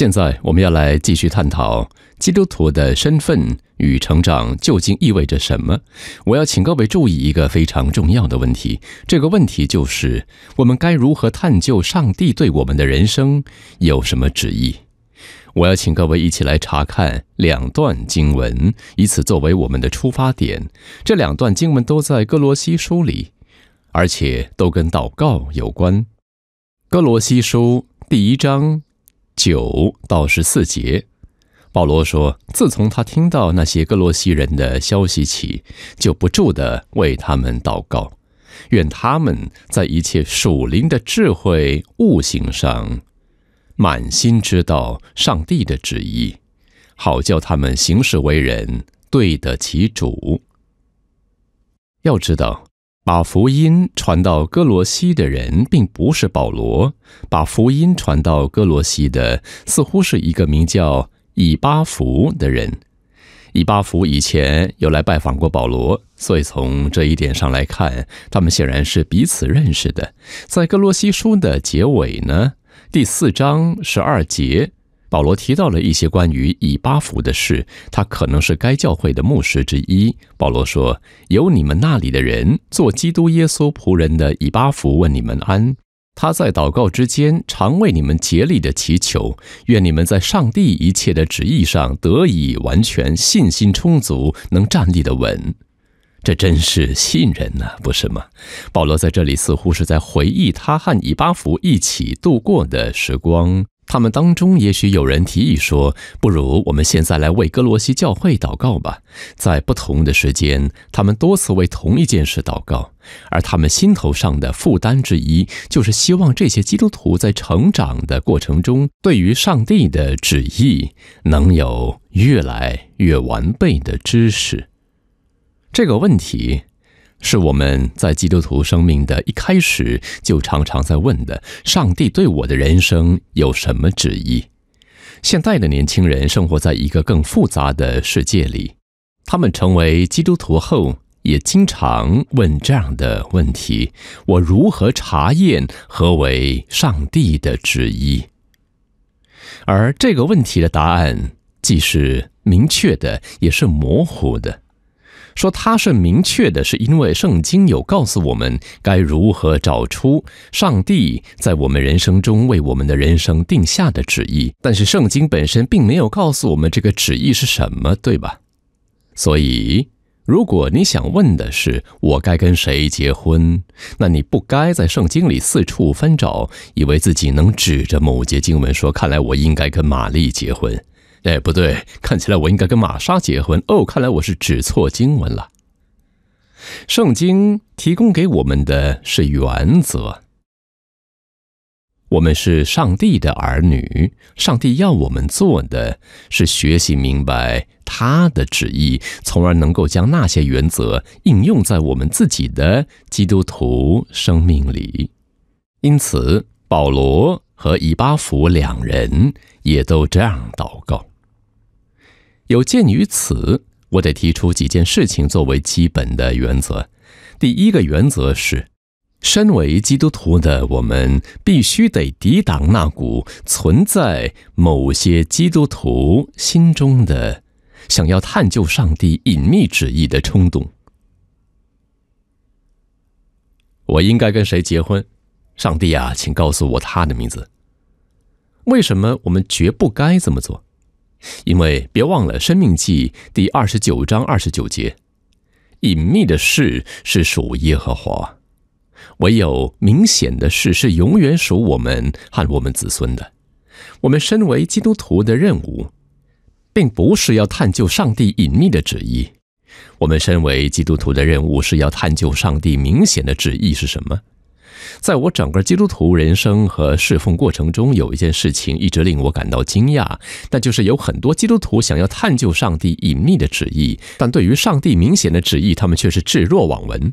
现在我们要来继续探讨基督徒的身份与成长究竟意味着什么。我要请各位注意一个非常重要的问题，这个问题就是我们该如何探究上帝对我们的人生有什么旨意。我要请各位一起来查看两段经文，以此作为我们的出发点。这两段经文都在哥罗西书里，而且都跟祷告有关。哥罗西书第一章。九到十四节，保罗说：“自从他听到那些格罗西人的消息起，就不住地为他们祷告，愿他们在一切属灵的智慧悟性上，满心知道上帝的旨意，好叫他们行事为人对得起主。要知道。”把福音传到哥罗西的人并不是保罗，把福音传到哥罗西的似乎是一个名叫以巴弗的人。以巴弗以前有来拜访过保罗，所以从这一点上来看，他们显然是彼此认识的。在哥罗西书的结尾呢，第四章十二节。保罗提到了一些关于以巴弗的事，他可能是该教会的牧师之一。保罗说：“有你们那里的人做基督耶稣仆人的以巴弗问你们安。他在祷告之间常为你们竭力的祈求，愿你们在上帝一切的旨意上得以完全，信心充足，能站立的稳。这真是信任呢，不是吗？”保罗在这里似乎是在回忆他和以巴弗一起度过的时光。他们当中也许有人提议说：“不如我们现在来为格罗西教会祷告吧。”在不同的时间，他们多次为同一件事祷告，而他们心头上的负担之一，就是希望这些基督徒在成长的过程中，对于上帝的旨意能有越来越完备的知识。这个问题。是我们在基督徒生命的一开始就常常在问的：上帝对我的人生有什么旨意？现在的年轻人生活在一个更复杂的世界里，他们成为基督徒后也经常问这样的问题：我如何查验何为上帝的旨意？而这个问题的答案既是明确的，也是模糊的。说它是明确的，是因为圣经有告诉我们该如何找出上帝在我们人生中为我们的人生定下的旨意。但是圣经本身并没有告诉我们这个旨意是什么，对吧？所以，如果你想问的是我该跟谁结婚，那你不该在圣经里四处翻找，以为自己能指着某节经文说：“看来我应该跟玛丽结婚。”哎，不对，看起来我应该跟玛莎结婚哦。看来我是指错经文了。圣经提供给我们的是原则。我们是上帝的儿女，上帝要我们做的是学习明白他的旨意，从而能够将那些原则应用在我们自己的基督徒生命里。因此，保罗和以巴弗两人也都这样祷告。有鉴于此，我得提出几件事情作为基本的原则。第一个原则是，身为基督徒的我们必须得抵挡那股存在某些基督徒心中的想要探究上帝隐秘旨意的冲动。我应该跟谁结婚？上帝啊，请告诉我他的名字。为什么我们绝不该这么做？因为别忘了，《生命记》第二十九章二十九节：隐秘的事是属耶和华，唯有明显的事是永远属我们和我们子孙的。我们身为基督徒的任务，并不是要探究上帝隐秘的旨意，我们身为基督徒的任务是要探究上帝明显的旨意是什么。在我整个基督徒人生和侍奉过程中，有一件事情一直令我感到惊讶，那就是有很多基督徒想要探究上帝隐秘的旨意，但对于上帝明显的旨意，他们却是置若罔闻。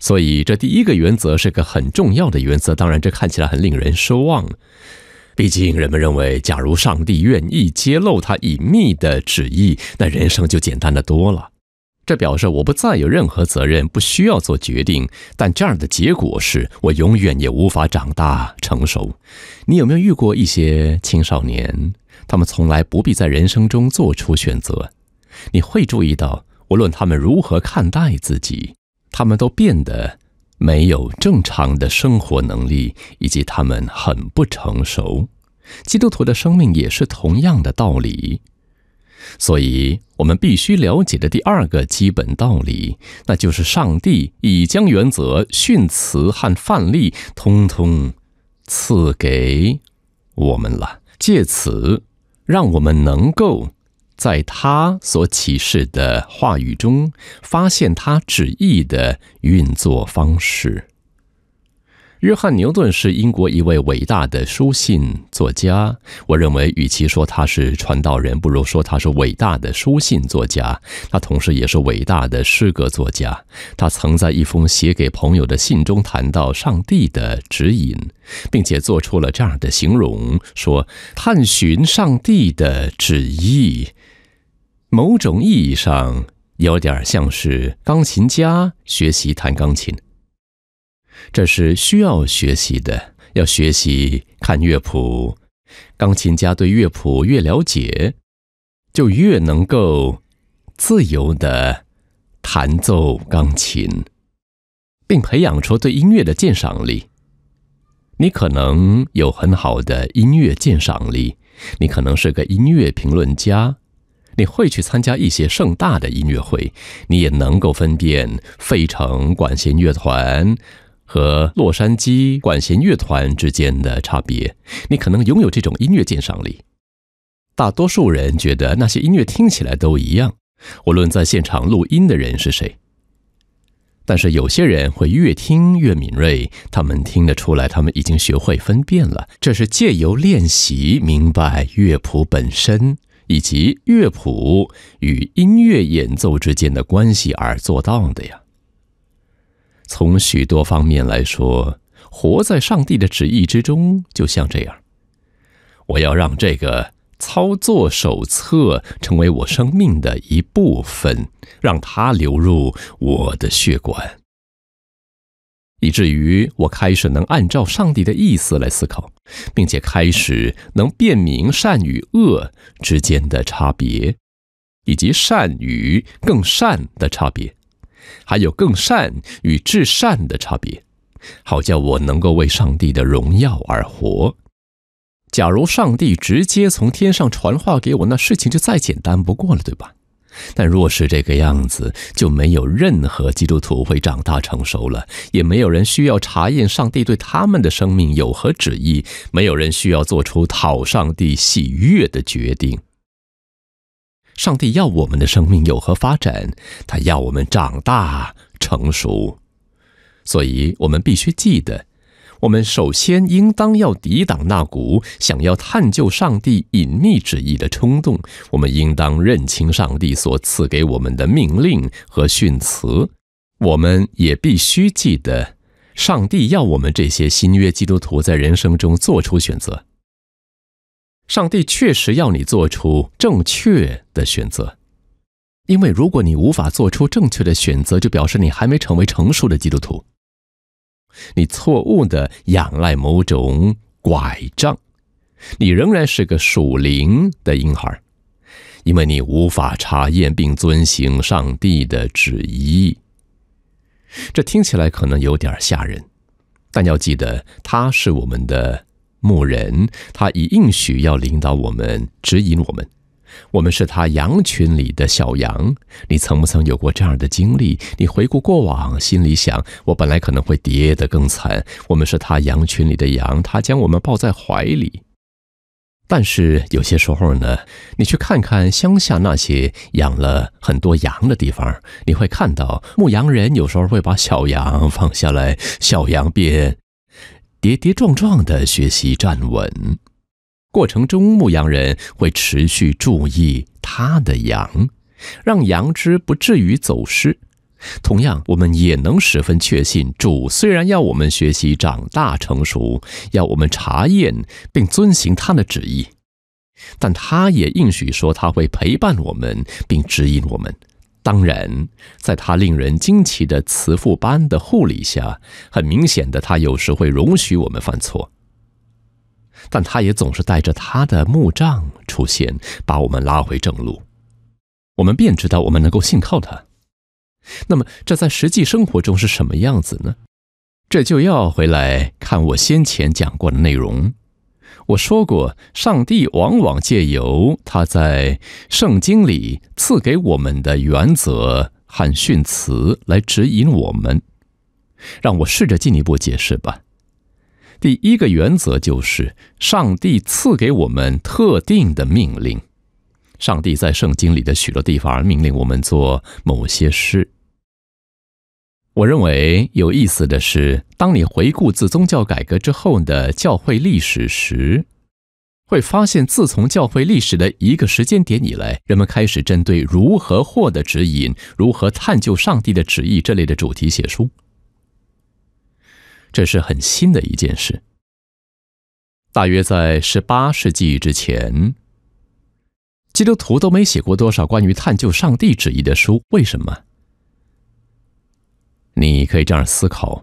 所以，这第一个原则是个很重要的原则。当然，这看起来很令人失望，毕竟人们认为，假如上帝愿意揭露他隐秘的旨意，那人生就简单的多了。这表示我不再有任何责任，不需要做决定。但这样的结果是我永远也无法长大成熟。你有没有遇过一些青少年，他们从来不必在人生中做出选择？你会注意到，无论他们如何看待自己，他们都变得没有正常的生活能力，以及他们很不成熟。基督徒的生命也是同样的道理。所以，我们必须了解的第二个基本道理，那就是上帝已将原则、训词和范例通通赐给我们了，借此让我们能够在他所启示的话语中发现他旨意的运作方式。约翰·牛顿是英国一位伟大的书信作家。我认为，与其说他是传道人，不如说他是伟大的书信作家。他同时也是伟大的诗歌作家。他曾在一封写给朋友的信中谈到上帝的指引，并且做出了这样的形容：说探寻上帝的旨意，某种意义上有点像是钢琴家学习弹钢琴。这是需要学习的，要学习看乐谱。钢琴家对乐谱越了解，就越能够自由地弹奏钢琴，并培养出对音乐的鉴赏力。你可能有很好的音乐鉴赏力，你可能是个音乐评论家，你会去参加一些盛大的音乐会，你也能够分辨费城管弦乐团。和洛杉矶管弦乐团之间的差别，你可能拥有这种音乐鉴赏力。大多数人觉得那些音乐听起来都一样，无论在现场录音的人是谁。但是有些人会越听越敏锐，他们听得出来，他们已经学会分辨了。这是借由练习、明白乐谱本身以及乐谱与音乐演奏之间的关系而做到的呀。从许多方面来说，活在上帝的旨意之中就像这样。我要让这个操作手册成为我生命的一部分，让它流入我的血管，以至于我开始能按照上帝的意思来思考，并且开始能辨明善与恶之间的差别，以及善与更善的差别。还有更善与至善的差别，好叫我能够为上帝的荣耀而活。假如上帝直接从天上传话给我，那事情就再简单不过了，对吧？但若是这个样子，就没有任何基督徒会长大成熟了，也没有人需要查验上帝对他们的生命有何旨意，没有人需要做出讨上帝喜悦的决定。上帝要我们的生命有何发展？他要我们长大成熟，所以我们必须记得，我们首先应当要抵挡那股想要探究上帝隐秘旨意的冲动。我们应当认清上帝所赐给我们的命令和训词。我们也必须记得，上帝要我们这些新约基督徒在人生中做出选择。上帝确实要你做出正确的选择，因为如果你无法做出正确的选择，就表示你还没成为成熟的基督徒。你错误的仰赖某种拐杖，你仍然是个属灵的婴孩，因为你无法查验并遵行上帝的旨意。这听起来可能有点吓人，但要记得，他是我们的。牧人，他已应许要领导我们、指引我们。我们是他羊群里的小羊。你曾不曾有过这样的经历？你回顾过往，心里想：我本来可能会跌得更惨。我们是他羊群里的羊，他将我们抱在怀里。但是有些时候呢，你去看看乡下那些养了很多羊的地方，你会看到牧羊人有时候会把小羊放下来，小羊便。跌跌撞撞的学习站稳过程中，牧羊人会持续注意他的羊，让羊只不至于走失。同样，我们也能十分确信，主虽然要我们学习长大成熟，要我们查验并遵行他的旨意，但他也应许说他会陪伴我们，并指引我们。当然，在他令人惊奇的慈父般的护理下，很明显的，他有时会容许我们犯错，但他也总是带着他的木杖出现，把我们拉回正路。我们便知道我们能够信靠他。那么，这在实际生活中是什么样子呢？这就要回来看我先前讲过的内容。我说过，上帝往往借由他在圣经里赐给我们的原则和训词来指引我们。让我试着进一步解释吧。第一个原则就是，上帝赐给我们特定的命令。上帝在圣经里的许多地方命令我们做某些事。我认为有意思的是，当你回顾自宗教改革之后的教会历史时，会发现自从教会历史的一个时间点以来，人们开始针对如何获得指引、如何探究上帝的旨意这类的主题写书。这是很新的一件事。大约在18世纪之前，基督徒都没写过多少关于探究上帝旨意的书。为什么？你可以这样思考，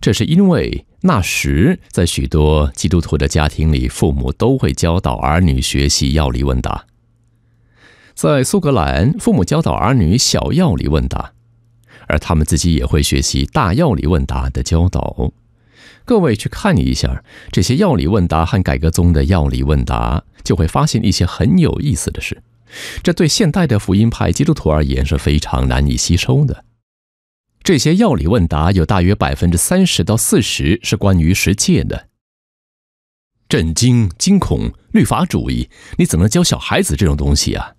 这是因为那时在许多基督徒的家庭里，父母都会教导儿女学习药理问答。在苏格兰，父母教导儿女小药理问答，而他们自己也会学习大药理问答的教导。各位去看一下这些药理问答和改革宗的药理问答，就会发现一些很有意思的事。这对现代的福音派基督徒而言是非常难以吸收的。这些药理问答有大约百分之三十到四十是关于实践的。震惊、惊恐、律法主义，你怎么能教小孩子这种东西啊？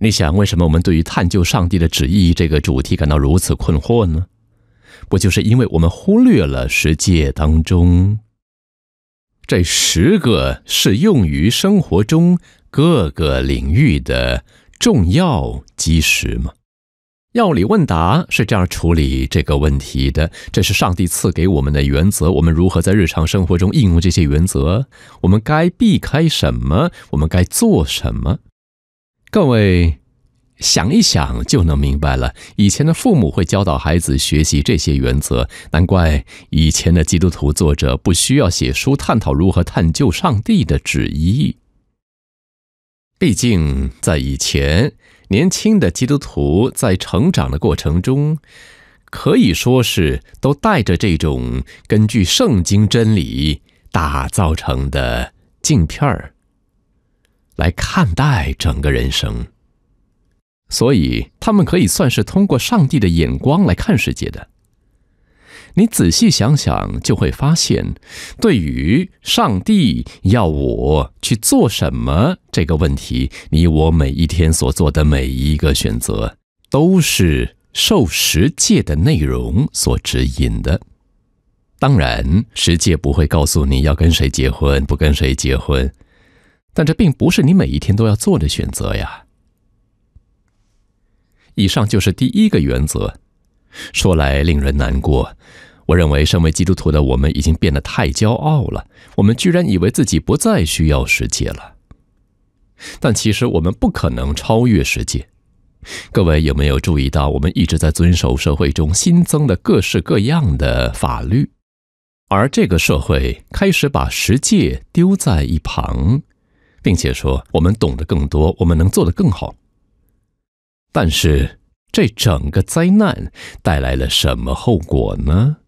你想，为什么我们对于探究上帝的旨意这个主题感到如此困惑呢？不就是因为我们忽略了实践当中这十个适用于生活中各个领域的重要基石吗？药理问答是这样处理这个问题的。这是上帝赐给我们的原则。我们如何在日常生活中应用这些原则？我们该避开什么？我们该做什么？各位想一想就能明白了。以前的父母会教导孩子学习这些原则，难怪以前的基督徒作者不需要写书探讨如何探究上帝的旨意。毕竟在以前。年轻的基督徒在成长的过程中，可以说是都带着这种根据圣经真理打造成的镜片儿，来看待整个人生，所以他们可以算是通过上帝的眼光来看世界的。你仔细想想就会发现，对于上帝要我去做什么这个问题，你我每一天所做的每一个选择，都是受十诫的内容所指引的。当然，十诫不会告诉你要跟谁结婚，不跟谁结婚，但这并不是你每一天都要做的选择呀。以上就是第一个原则，说来令人难过。我认为，身为基督徒的我们已经变得太骄傲了。我们居然以为自己不再需要世界了，但其实我们不可能超越世界。各位有没有注意到，我们一直在遵守社会中新增的各式各样的法律，而这个社会开始把世界丢在一旁，并且说我们懂得更多，我们能做得更好。但是，这整个灾难带来了什么后果呢？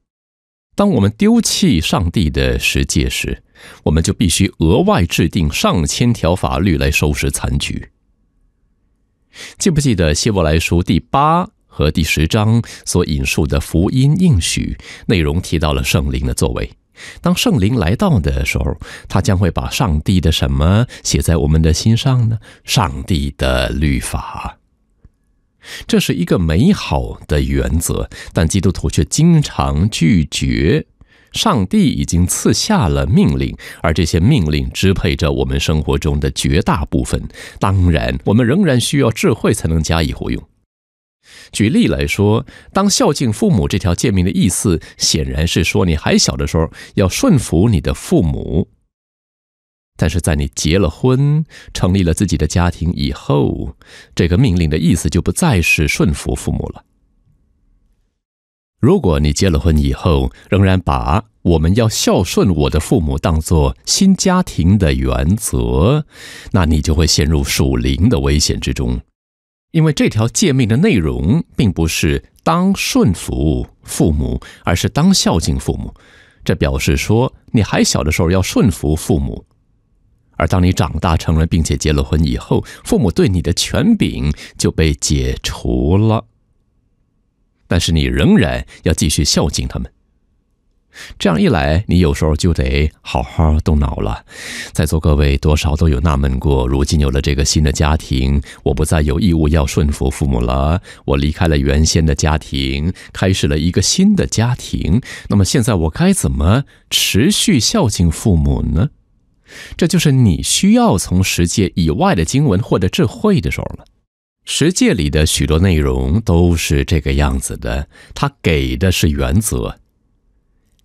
当我们丢弃上帝的十诫时，我们就必须额外制定上千条法律来收拾残局。记不记得希伯来书第八和第十章所引述的福音应许内容提到了圣灵的作为？当圣灵来到的时候，他将会把上帝的什么写在我们的心上呢？上帝的律法。这是一个美好的原则，但基督徒却经常拒绝。上帝已经赐下了命令，而这些命令支配着我们生活中的绝大部分。当然，我们仍然需要智慧才能加以活用。举例来说，当孝敬父母这条诫命的意思，显然是说你还小的时候要顺服你的父母。但是在你结了婚、成立了自己的家庭以后，这个命令的意思就不再是顺服父母了。如果你结了婚以后仍然把“我们要孝顺我的父母”当做新家庭的原则，那你就会陷入属灵的危险之中，因为这条诫命的内容并不是当顺服父母，而是当孝敬父母。这表示说，你还小的时候要顺服父母。而当你长大成人，并且结了婚以后，父母对你的权柄就被解除了。但是你仍然要继续孝敬他们。这样一来，你有时候就得好好动脑了。在座各位多少都有纳闷过：如今有了这个新的家庭，我不再有义务要顺服父母了。我离开了原先的家庭，开始了一个新的家庭。那么现在我该怎么持续孝敬父母呢？这就是你需要从十诫以外的经文获得智慧的时候了。十诫里的许多内容都是这个样子的，它给的是原则。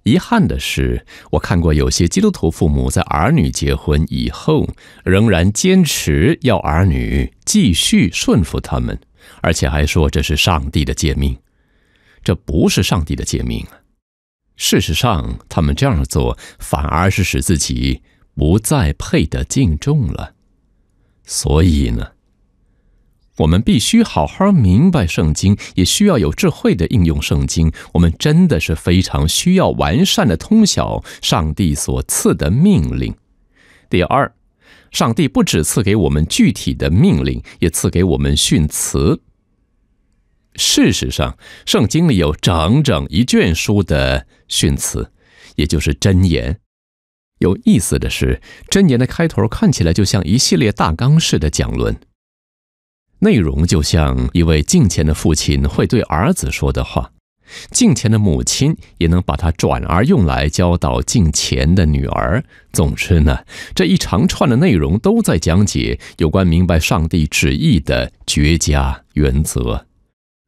遗憾的是，我看过有些基督徒父母在儿女结婚以后，仍然坚持要儿女继续顺服他们，而且还说这是上帝的诫命。这不是上帝的诫命。事实上，他们这样做反而是使自己。不再配得敬重了，所以呢，我们必须好好明白圣经，也需要有智慧的应用圣经。我们真的是非常需要完善的通晓上帝所赐的命令。第二，上帝不止赐给我们具体的命令，也赐给我们训词。事实上，圣经里有整整一卷书的训词，也就是箴言。有意思的是，箴言的开头看起来就像一系列大纲式的讲论，内容就像一位敬虔的父亲会对儿子说的话，敬虔的母亲也能把它转而用来教导敬虔的女儿。总之呢，这一长串的内容都在讲解有关明白上帝旨意的绝佳原则。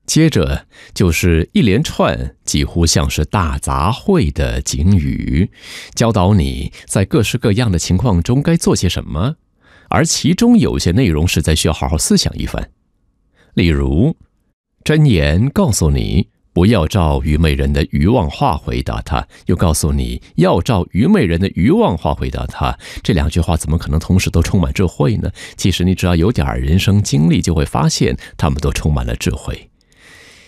接着就是一连串几乎像是大杂烩的警语，教导你在各式各样的情况中该做些什么，而其中有些内容实在需要好好思想一番。例如，箴言告诉你不要照愚昧人的愚妄话回答他，又告诉你要照愚昧人的愚妄话回答他。这两句话怎么可能同时都充满智慧呢？其实，你只要有点人生经历，就会发现他们都充满了智慧。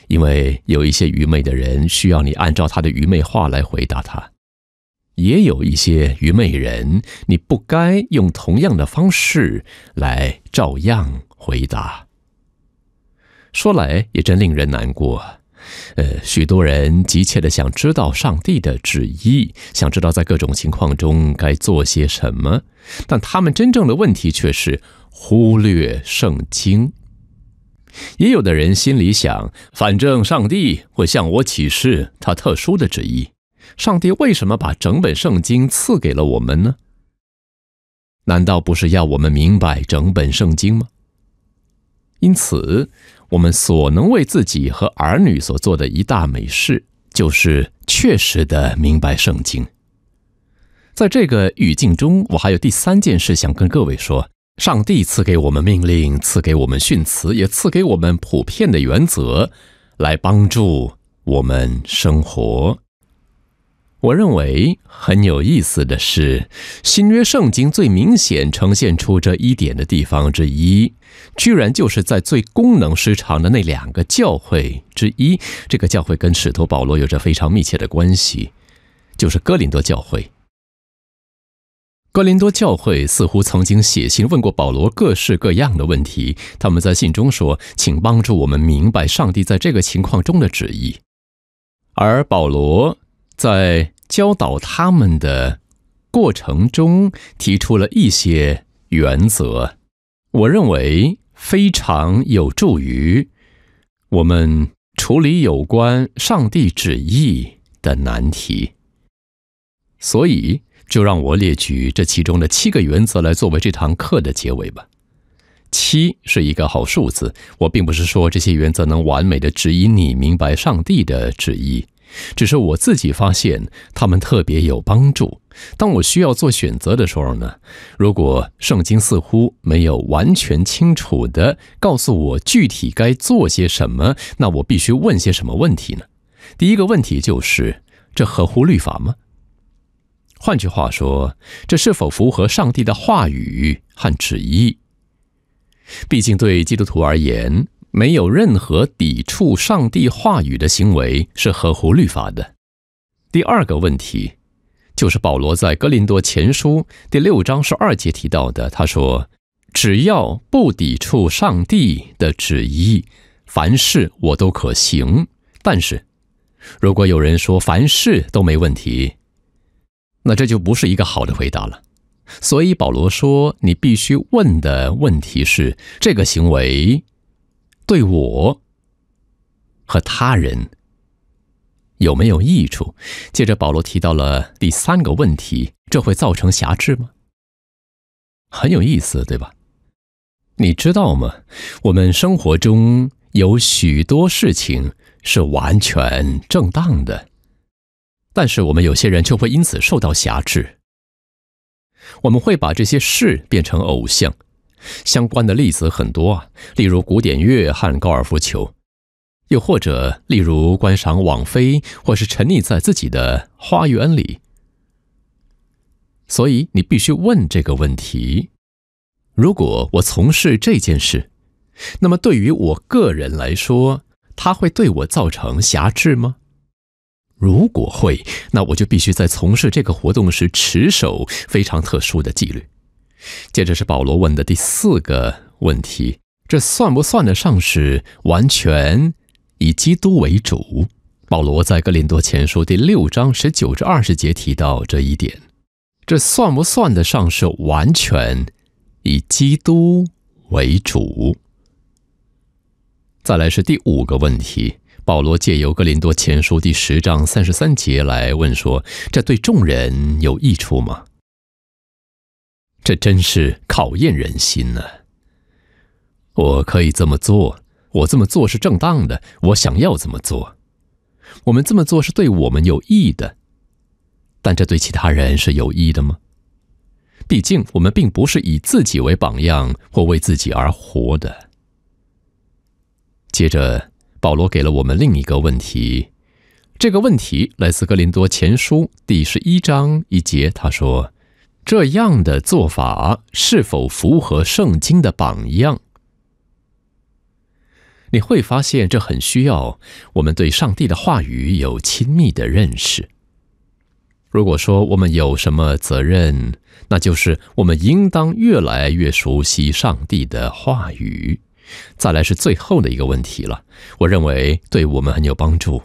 因为有一些愚昧的人需要你按照他的愚昧话来回答他，也有一些愚昧人，你不该用同样的方式来照样回答。说来也真令人难过，呃，许多人急切的想知道上帝的旨意，想知道在各种情况中该做些什么，但他们真正的问题却是忽略圣经。也有的人心里想，反正上帝会向我启示他特殊的旨意。上帝为什么把整本圣经赐给了我们呢？难道不是要我们明白整本圣经吗？因此，我们所能为自己和儿女所做的一大美事，就是确实的明白圣经。在这个语境中，我还有第三件事想跟各位说。上帝赐给我们命令，赐给我们训词，也赐给我们普遍的原则，来帮助我们生活。我认为很有意思的是，新约圣经最明显呈现出这一点的地方之一，居然就是在最功能失常的那两个教会之一，这个教会跟使徒保罗有着非常密切的关系，就是哥林多教会。哥林多教会似乎曾经写信问过保罗各式各样的问题。他们在信中说：“请帮助我们明白上帝在这个情况中的旨意。”而保罗在教导他们的过程中提出了一些原则，我认为非常有助于我们处理有关上帝旨意的难题。所以。就让我列举这其中的七个原则来作为这堂课的结尾吧。七是一个好数字。我并不是说这些原则能完美的指引你明白上帝的旨意，只是我自己发现它们特别有帮助。当我需要做选择的时候呢？如果圣经似乎没有完全清楚的告诉我具体该做些什么，那我必须问些什么问题呢？第一个问题就是：这合乎律法吗？换句话说，这是否符合上帝的话语和旨意？毕竟，对基督徒而言，没有任何抵触上帝话语的行为是合乎律法的。第二个问题，就是保罗在《哥林多前书》第六章十二节提到的，他说：“只要不抵触上帝的旨意，凡事我都可行。”但是，如果有人说凡事都没问题，那这就不是一个好的回答了，所以保罗说，你必须问的问题是：这个行为对我和他人有没有益处？接着，保罗提到了第三个问题：这会造成瑕疵吗？很有意思，对吧？你知道吗？我们生活中有许多事情是完全正当的。但是我们有些人就会因此受到辖制，我们会把这些事变成偶像，相关的例子很多啊，例如古典乐和高尔夫球，又或者例如观赏网飞，或是沉溺在自己的花园里。所以你必须问这个问题：如果我从事这件事，那么对于我个人来说，它会对我造成辖制吗？如果会，那我就必须在从事这个活动时持守非常特殊的纪律。接着是保罗问的第四个问题：这算不算得上是完全以基督为主？保罗在格林多前书第六章十九至二十节提到这一点。这算不算得上是完全以基督为主？再来是第五个问题。保罗借由格林多前书第十章三十三节来问说：“这对众人有益处吗？”这真是考验人心呢。我可以这么做，我这么做是正当的，我想要这么做。我们这么做是对我们有益的，但这对其他人是有益的吗？毕竟，我们并不是以自己为榜样或为自己而活的。接着。保罗给了我们另一个问题，这个问题来自格林多前书第十一章一节。他说：“这样的做法是否符合圣经的榜样？”你会发现这很需要我们对上帝的话语有亲密的认识。如果说我们有什么责任，那就是我们应当越来越熟悉上帝的话语。再来是最后的一个问题了，我认为对我们很有帮助。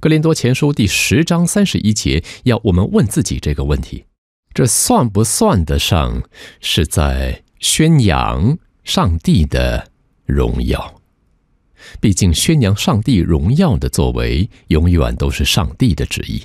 格林多前书第十章三十一节，要我们问自己这个问题：这算不算得上是在宣扬上帝的荣耀？毕竟宣扬上帝荣耀的作为，永远都是上帝的旨意。